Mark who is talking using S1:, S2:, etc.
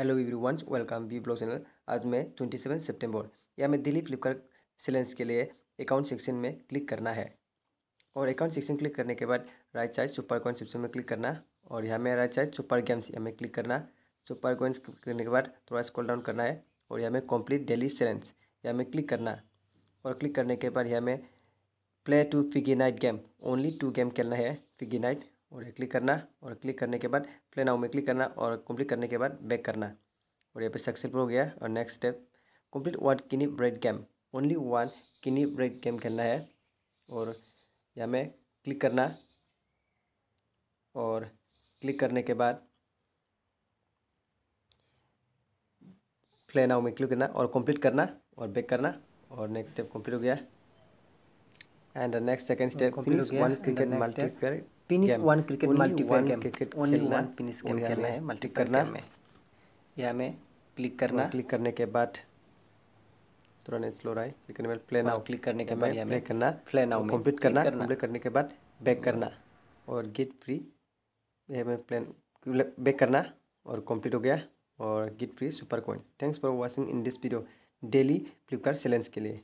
S1: hello everyone welcome vlog channel आज मैं twenty seven September या मैं दिल्ली फ्लिपकार्ट सेलेंस के लिए अकाउंट सेक्शन में क्लिक करना है और अकाउंट सेक्शन क्लिक करने के बाद right side super coin section में क्लिक करना और यहाँ में राइट साइड सुपर गेम्स यहाँ में क्लिक करना सुपर कॉइन्स करने के बाद थोड़ा स्कॉल डाउन करना है और यहाँ में कॉम्प्लीट डेली सेलेंस यहाँ में क्लिक करना और क्लिक करने के बाद यहाँ में play two figgy night game only two game खेलना है फिगी नाइट और ये क्लिक करना और क्लिक करने के बाद प्ले नाउ में क्लिक करना और कंप्लीट करने के बाद बैक करना और यहाँ पे सक्सेसफुल हो गया और next step complete one kini bread game only one kini bread game खेलना है और यहाँ में क्लिक करना और क्लिक करने के बाद प्ले नाउ में क्लिक करना और कंप्लीट करना और बैक करना और नेक्स्ट स्टेप कंप्लीट हो गया and next second step finish one cricket multiplayer finish one cricket multiplayer game cricket only one finish game खेलना है मल्टी करना में या में क्लिक करना क्लिक करने के बाद थोड़ा नहीं स्लो रहा है लेकिन मैं प्ले नाउ क्लिक करने के बाद प्ले करना प्ले नाउ में कंप्लीट करना कंप्लीट करने के बाद बैक करना और गेट फ्री यह में प्लान बैक करना और कंप्लीट हो गया और get free super coins thanks for watching in this video daily Flipkart challenge के लिए